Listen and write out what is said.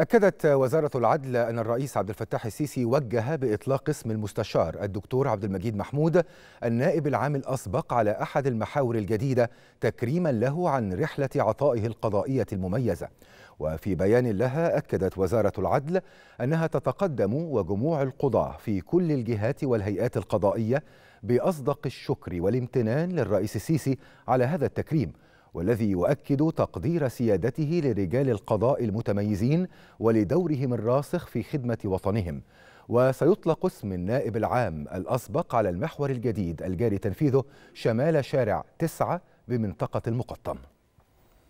أكدت وزارة العدل أن الرئيس عبد الفتاح السيسي وجه بإطلاق اسم المستشار الدكتور عبد المجيد محمود النائب العام الأسبق على أحد المحاور الجديدة تكريما له عن رحلة عطائه القضائية المميزة وفي بيان لها أكدت وزارة العدل أنها تتقدم وجموع القضاة في كل الجهات والهيئات القضائية بأصدق الشكر والامتنان للرئيس السيسي على هذا التكريم والذي يؤكد تقدير سيادته لرجال القضاء المتميزين ولدورهم الراسخ في خدمة وطنهم وسيطلق اسم النائب العام الأسبق على المحور الجديد الجاري تنفيذه شمال شارع تسعة بمنطقة المقطم